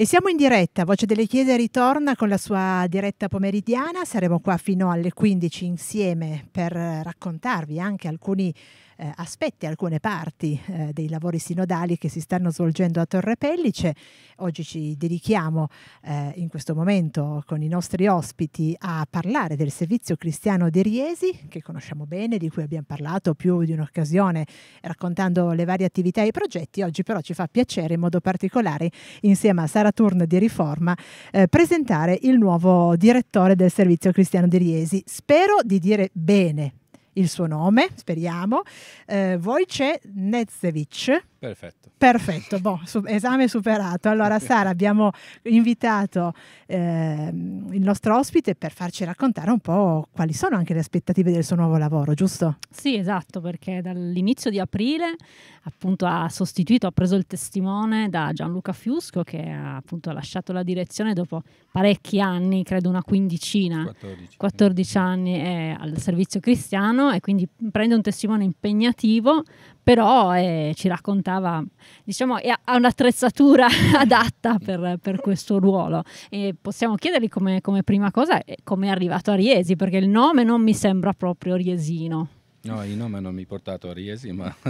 E siamo in diretta, Voce delle Chiese ritorna con la sua diretta pomeridiana, saremo qua fino alle 15 insieme per raccontarvi anche alcuni eh, aspetti alcune parti eh, dei lavori sinodali che si stanno svolgendo a Torre Pellice. Oggi ci dedichiamo eh, in questo momento con i nostri ospiti a parlare del servizio cristiano di Riesi, che conosciamo bene, di cui abbiamo parlato più di un'occasione raccontando le varie attività e i progetti. Oggi però ci fa piacere in modo particolare, insieme a Sara Turn di Riforma, eh, presentare il nuovo direttore del servizio cristiano di Riesi. Spero di dire bene il suo nome, speriamo, eh, Wojciech Nezevic, Perfetto. Perfetto, boh, esame superato. Allora Sara abbiamo invitato eh, il nostro ospite per farci raccontare un po' quali sono anche le aspettative del suo nuovo lavoro, giusto? Sì, esatto, perché dall'inizio di aprile appunto ha sostituito, ha preso il testimone da Gianluca Fiusco che ha appunto lasciato la direzione dopo parecchi anni, credo una quindicina, 14, 14 anni al servizio cristiano e quindi prende un testimone impegnativo però eh, ci raccontava, diciamo, ha un'attrezzatura adatta per, per, questo ruolo. E possiamo chiedergli come, come prima cosa come è arrivato a Riesi, perché il nome non mi sembra proprio riesino. No, il nome non mi ha portato a Riesi, ma,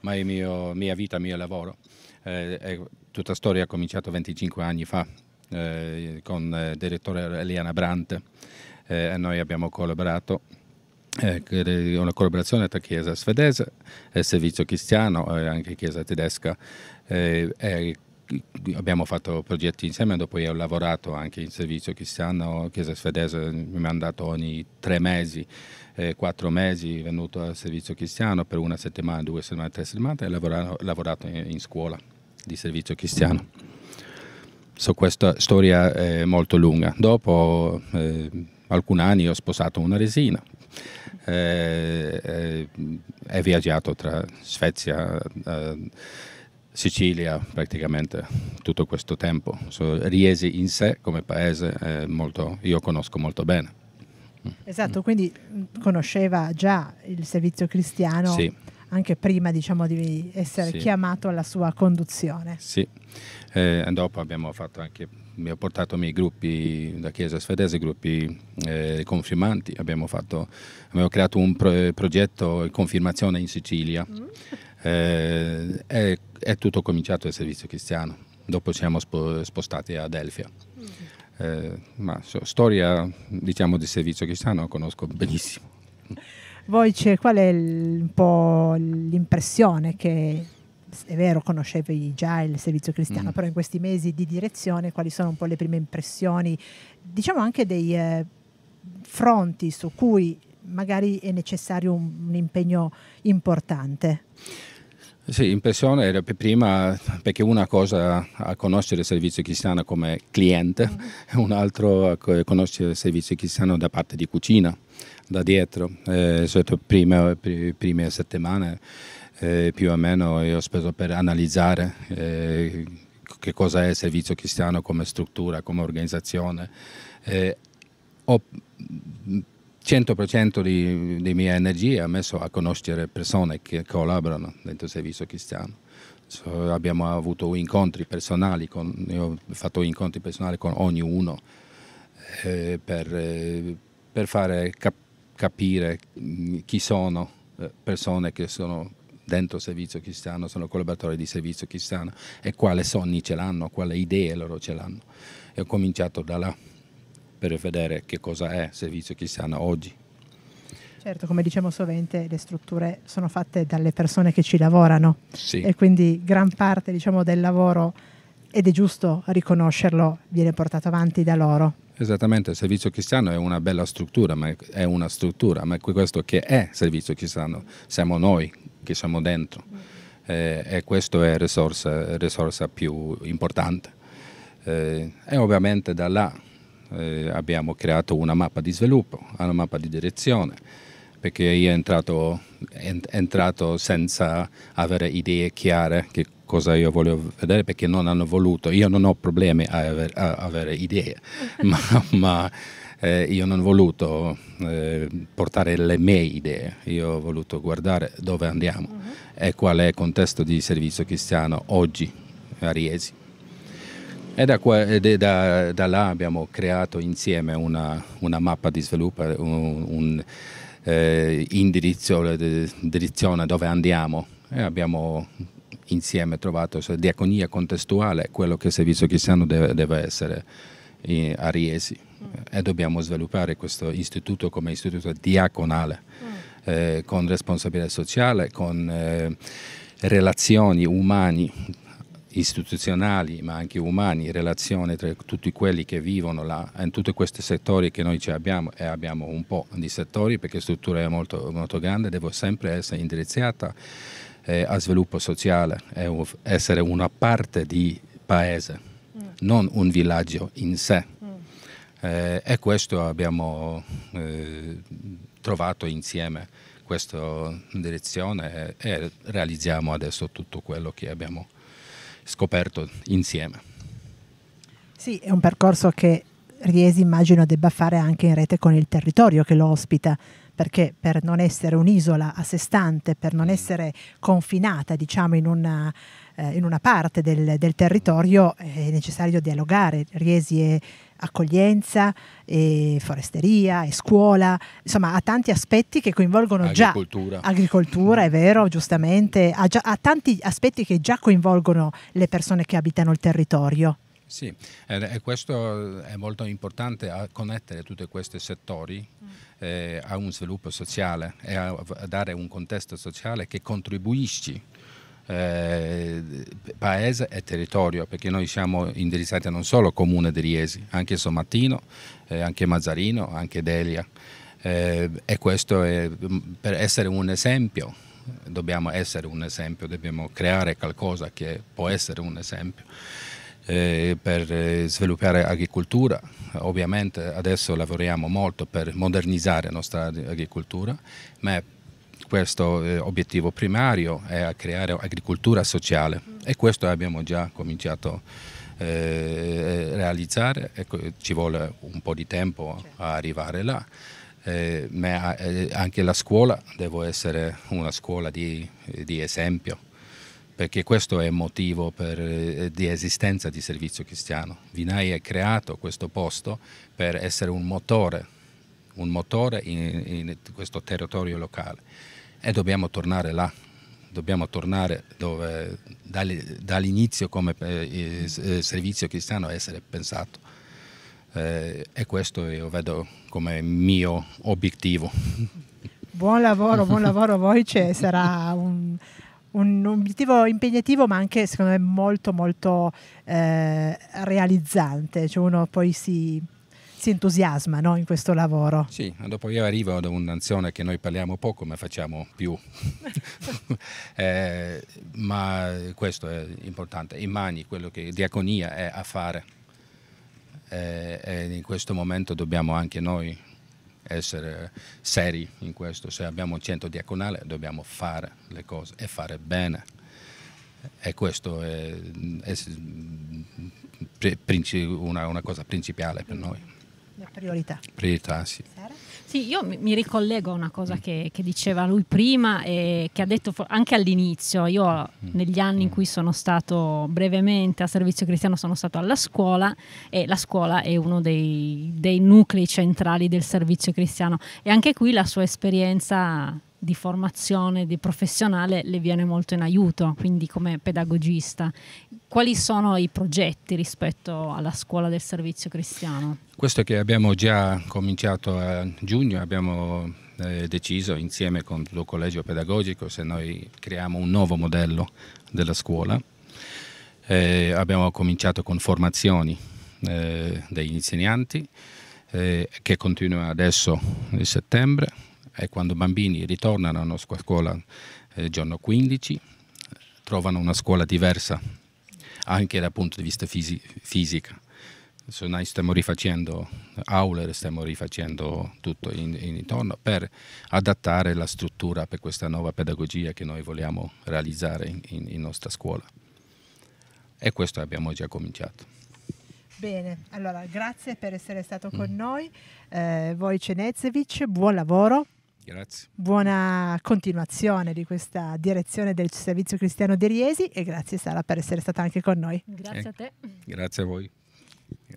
ma è mio, mia vita, mio lavoro. Eh, è, tutta storia ha cominciato 25 anni fa eh, con eh, il direttore Eliana Brandt eh, e noi abbiamo collaborato eh, una collaborazione tra Chiesa svedese e eh, Servizio Cristiano e eh, anche Chiesa tedesca. Eh, abbiamo fatto progetti insieme, dopo io ho lavorato anche in servizio cristiano, Chiesa Svedese mi ha mandato ogni tre mesi, eh, quattro mesi, venuto al servizio cristiano per una settimana, due settimane, tre settimane e ho lavorato in, in, scuola di servizio cristiano. So, questa storia è molto lunga. Dopo eh, alcuni anni ho sposato una resina eh, eh, è viaggiato tra Svezia, eh, Sicilia praticamente tutto questo tempo. So, Riesi in sé come paese eh, molto, io conosco molto bene. Esatto, quindi conosceva già il servizio cristiano. Sì anche prima diciamo, di essere sì. chiamato alla sua conduzione. Sì, eh, dopo abbiamo fatto anche, mi ho portato i miei gruppi da Chiesa Svedese, gruppi eh, confermanti, abbiamo, fatto, abbiamo creato un pro- progetto Confirmazione in Sicilia, mm. eh, è, è, tutto cominciato il servizio cristiano, dopo siamo spo- spostati a Delfia. Mm. Eh, ma so, storia diciamo di servizio cristiano conosco benissimo. Voice, qual è il, un po' l'impressione che è vero, conoscevi già il servizio cristiano, mm. però in questi mesi di direzione quali sono un po' le prime impressioni, diciamo anche dei eh, fronti su cui magari è necessario un, un impegno importante? Sì, impressione era per prima perché una cosa a conoscere il servizio cristiano come cliente, mm. un altro a conoscere il servizio cristiano da parte di cucina da dietro, eh, sotto prime, prime settimane eh, più o meno io ho speso per analizzare eh, che cosa è il servizio cristiano come struttura, come organizzazione. Eh, ho 100% di, di, mia energia messo a conoscere persone che collaborano dentro il servizio cristiano. So, abbiamo avuto incontri personali, con, ho fatto incontri personali con ognuno eh, per, eh, per fare capire capire mm, chi sono eh, persone che sono dentro servizio cristiano, sono collaboratori di servizio cristiano e quali sogni ce l'hanno, quale idee loro ce l'hanno. E ho cominciato da là per vedere che cosa è servizio cristiano oggi. Certo, come diciamo sovente, le strutture sono fatte dalle persone che ci lavorano sì. e quindi gran parte diciamo, del lavoro, ed è giusto riconoscerlo, viene portato avanti da loro. Esattamente, il servizio cristiano è una bella struttura, ma è una struttura, ma questo che è servizio cristiano, siamo noi che siamo dentro eh, e questa è la risorsa, risorsa, più importante. Eh, e ovviamente da là eh, abbiamo creato una mappa di sviluppo, una mappa di direzione, perché io sono entrato, entrato senza avere idee chiare che cosa io voglio vedere perché non hanno voluto, io non ho problemi a, aver, a avere idee, ma, ma eh, io non ho voluto eh, portare le mie idee, io ho voluto guardare dove andiamo uh mm-hmm. -huh. e qual è il contesto di servizio cristiano oggi a Riesi. E da, qua, e da, da là abbiamo creato insieme una, una mappa di sviluppo, un, un eh, indirizzo, eh, direzione dove andiamo e abbiamo insieme trovato, cioè diaconia contestuale, quello che il servizio cristiano deve, deve essere in, eh, a Riesi mm. e dobbiamo sviluppare questo istituto come istituto diaconale mm. eh, con responsabilità sociale, con eh, relazioni umane istituzionali ma anche umane, relazioni tra tutti quelli che vivono là, in tutti questi settori che noi ci abbiamo e abbiamo un po' di settori perché la struttura è molto, molto grande, devo sempre essere indirizzata eh, a sviluppo sociale, è essere una parte di paese, mm. non un villaggio in sé. Mm. Eh, e questo abbiamo eh, trovato insieme questa direzione e, eh, e realizziamo adesso tutto quello che abbiamo scoperto insieme. Sì, è un percorso che Riesi immagino debba fare anche in rete con il territorio che lo ospita, perché per non essere un'isola a sé stante, per non mm. essere confinata diciamo, in, una, eh, in una parte del, del, territorio eh, è necessario dialogare, Riesi è accoglienza, e foresteria, e scuola, insomma ha tanti aspetti che coinvolgono agricoltura. già agricoltura, è vero, giustamente, ha, già, ha tanti aspetti che già coinvolgono le persone che abitano il territorio. Sì, e questo eh, è molto importante connettere tutti questi settori. Mm eh, a un sviluppo sociale e a, a dare un contesto sociale che contribuisci eh, paese e territorio, perché noi siamo indirizzati non solo al comune di Riesi, anche Sommatino, eh, anche Mazzarino, anche Delia. Eh, e questo è, mm, per essere un esempio, dobbiamo essere un esempio, dobbiamo creare qualcosa che può essere un esempio eh, per eh, sviluppare agricoltura. Ovviamente adesso lavoriamo molto per modernizzare la nostra agricoltura, ma questo eh, obiettivo primario è creare agricoltura sociale e questo abbiamo già cominciato a eh, realizzare, ecco, ci vuole un po' di tempo a certo. arrivare là. Eh, ma eh, anche la scuola deve essere una scuola di, di esempio perché questo è il motivo per, eh, di esistenza di Servizio Cristiano. Vinai ha creato questo posto per essere un motore, un motore in, in questo territorio locale e dobbiamo tornare là dobbiamo tornare dove dall'inizio come eh, eh, servizio cristiano essere pensato eh, e questo io vedo come mio obiettivo. Buon lavoro, buon lavoro a voi, cioè sarà un, un obiettivo impegnativo ma anche secondo me molto molto eh, realizzante, cioè uno poi si, si entusiasma no, in questo lavoro. Sì, dopo io arrivo ad una canzone che noi parliamo poco ma facciamo più, eh, ma questo è importante, in mani, quello che diaconia è a fare eh, e in questo momento dobbiamo anche noi essere seri in questo. Se abbiamo un centro diaconale dobbiamo fare le cose e fare bene. E questo è, è una, una cosa principale per noi. La priorità. Priorità, sì. Sì, io mi, ricollego a una cosa mm. che, che, diceva lui prima e che ha detto anche all'inizio. Io mm. negli anni in mm. cui sono stato brevemente a servizio cristiano sono stato alla scuola e la scuola è uno dei, dei nuclei centrali del servizio cristiano e anche qui la sua esperienza di formazione, di professionale, le viene molto in aiuto, quindi come pedagogista. Quali sono i progetti rispetto alla scuola del servizio cristiano? Questo che abbiamo già cominciato a giugno, abbiamo eh, deciso insieme con il collegio pedagogico se noi creiamo un nuovo modello della scuola. Eh, abbiamo cominciato con formazioni eh, degli insegnanti eh, che continua adesso nel settembre e quando i bambini ritornano a scuola il eh, giorno 15 trovano una scuola diversa anche dal punto di vista fisi fisica Adesso noi stiamo rifacendo Auler, stiamo rifacendo tutto in, in intorno per adattare la struttura per questa nuova pedagogia che noi vogliamo realizzare in, in, nostra scuola. E questo abbiamo già cominciato. Bene, allora grazie per essere stato mm. con noi. Eh, voi Cenezevic, buon lavoro. Grazie. Buona continuazione di questa direzione del Servizio Cristiano di Riesi e grazie Sara per essere stata anche con noi. Grazie eh, a ecco. te. Grazie a voi. Yeah.